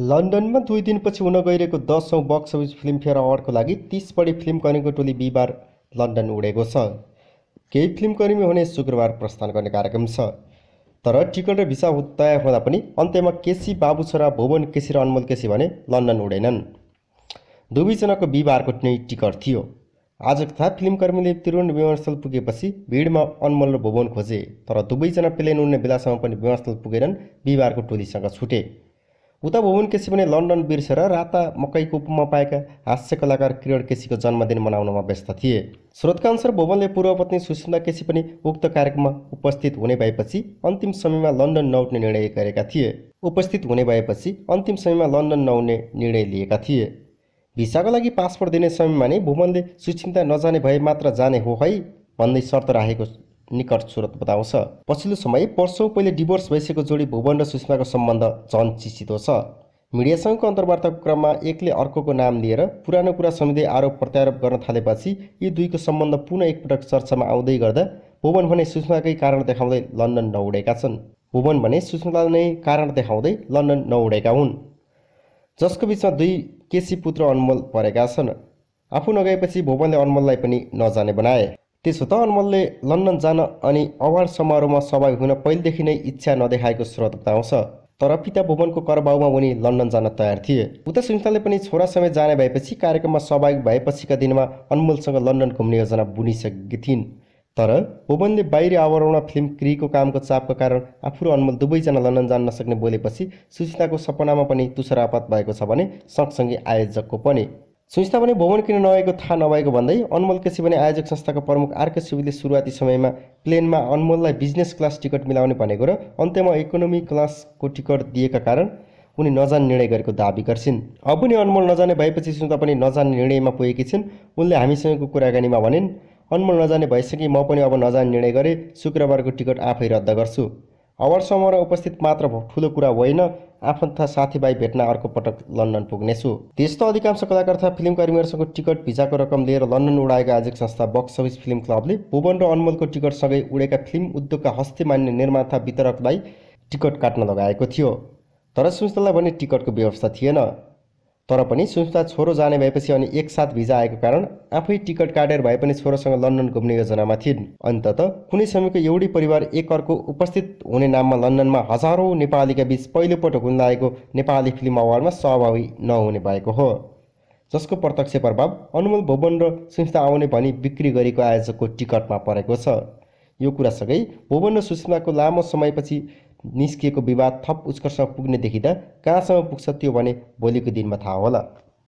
लन्डनमा दुई दिनपछि हुन गइरहेको दसौँ बक्स अफिस फिल्मफेयर अवार्डको लागि तिस बढी फिल्मकर्मीको टोली बिहिबार लन्डन उडेको छ केही फिल्मकर्मी हुने शुक्रबार प्रस्थान गर्ने कार्यक्रम छ तर टिकट र भिसा तय हुँदा पनि अन्त्यमा केसी बाबु छोरा भुवन केसी र अनमोल केसी भने लन्डन उडेनन् दुवैजनाको बिहिबारको नै टिकट थियो आज तथा फिल्मकर्मीले त्रिवेण विमानस्थल पुगेपछि भिडमा अनमोल र भुवन खोजे तर दुवैजना प्लेन उड्ने बेलासम्म पनि विमानस्थल पुगेनन् बिहिबारको टोलीसँग छुटे उता भुवन केसी पनि लन्डन बिर्सेर राता मकैको उपमा पाएका हास्य कलाकार किरण केसीको जन्मदिन मनाउनमा व्यस्त थिए स्रोतका अनुसार भुवनले पूर्वपत्नी सुषमा केसी पनि उक्त कार्यक्रममा उपस्थित हुने भएपछि अन्तिम समयमा लन्डन नउठ्ने निर्णय गरेका थिए उपस्थित हुने भएपछि अन्तिम समयमा लन्डन नहुने निर्णय लिएका थिए भिसाको लागि पासपोर्ट दिने समयमा नै भुवनले सुचिन्ता नजाने भए मात्र जाने हो है भन्ने शर्त राखेको निकट स्रोत बताउँछ पछिल्लो समय वर्षौँ पहिले डिभोर्स भइसकेको जोडी भुवन र सुषमाको सम्बन्ध झन चिसितो छ मिडियासँगको अन्तर्वार्ताको क्रममा एकले अर्कोको नाम लिएर पुरानो कुरा समिति आरोप प्रत्यारोप गर्न थालेपछि यी दुईको सम्बन्ध पुनः एकपटक चर्चामा आउँदै गर्दा भुवन भने सुषमाकै कारण देखाउँदै लन्डन नउडेका छन् भुवन भने सुषमालाई नै कारण देखाउँदै लन्डन नउडेका हुन् जसको बिचमा दुई केसी पुत्र अनमोल परेका छन् आफू नगएपछि भुवनले अनमोललाई पनि नजाने बनाए त्यसो त अनमलले लन्डन जान अनि अवार्ड समारोहमा सहभागी हुन पहिलेदेखि नै इच्छा नदेखाएको स्रोत बताउँछ तर पिता भुवनको करबाउमा उनी लन्डन जान तयार थिए उता सुनिताले पनि छोरा समय जाने भएपछि कार्यक्रममा सहभागी भएपछिका दिनमा अनमोलसँग लन्डन घुम्ने योजना बुनिसकेकी थिइन् तर भुवनले बाहिरी आवरणमा फिल्म क्रिको कामको चापको कारण आफू र अनमोल दुवैजना लन्डन जान नसक्ने बोलेपछि सुचिताको सपनामा पनि तुषारापात भएको छ भने सँगसँगै आयोजकको पनि संस्था पनि भवन किन नभएको थाहा नभएको भन्दै अनमोल केसी पनि आयोजक संस्थाको प्रमुख आरके सुविले सुरुवाती समयमा प्लेनमा अनमोललाई बिजनेस क्लास टिकट मिलाउने भनेको र अन्त्यमा इकोनोमी क्लासको टिकट दिएका कारण उनी नजान निर्णय गरेको दावी गर्छिन् अब पनि अनमोल नजाने भएपछि सुन्दा पनि नजान निर्णयमा पुगेकी छिन् उनले हामीसँगको कुराकानीमा भनिन् अनमोल नजाने भइसके म पनि अब नजाने निर्णय गरेँ शुक्रबारको टिकट आफै रद्द गर्छु अवर समूहमा उपस्थित मात्र ठुलो कुरा होइन आफन्त साथीभाइ भेट्न अर्को पटक लन्डन पुग्नेछु त्यस्तो अधिकांश कलाकार तथा फिल्मकर्मीहरूसँग टिकट भिजाको रकम लिएर लन्डन उडाएका आर्जिक संस्था बक्स अफिस फिल्म क्लबले भुवन र अनमोलको टिकटसँगै उडेका फिल्म उद्योगका हस्ती मान्ने निर्माता वितरकलाई टिकट काट्न लगाएको थियो तर संस्थालाई भने टिकटको व्यवस्था थिएन तर पनि सुस्मिता छोरो जाने भएपछि अनि एकसाथ भिजा आएको कारण आफै टिकट काटेर भए पनि छोरोसँग लन्डन घुम्ने योजनामा थिइन् अन्तत कुनै समयको एउटै परिवार एकअर्को उपस्थित हुने नाममा लन्डनमा हजारौँ नेपालीका बीच पहिलोपटक हुन लागेको नेपाली फिल्म अवार्डमा सहभागी नहुने भएको हो जसको प्रत्यक्ष प्रभाव अनुमोल भुवन र सुस्मिता आउने भनी बिक्री गरेको आयोजकको टिकटमा परेको छ यो कुरासँगै भुवन र सुस्मिताको लामो समयपछि निस्किएको विवाद थप उत्कर्षमा पुग्ने देखिँदा कहाँसम्म पुग्छ त्यो भने भोलिको दिनमा थाहा होला